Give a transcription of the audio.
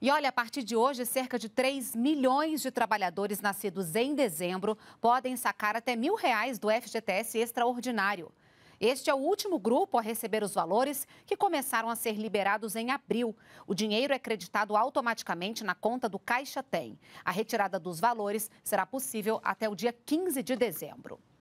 E olha, a partir de hoje, cerca de 3 milhões de trabalhadores nascidos em dezembro podem sacar até mil reais do FGTS extraordinário. Este é o último grupo a receber os valores que começaram a ser liberados em abril. O dinheiro é creditado automaticamente na conta do Caixa Tem. A retirada dos valores será possível até o dia 15 de dezembro.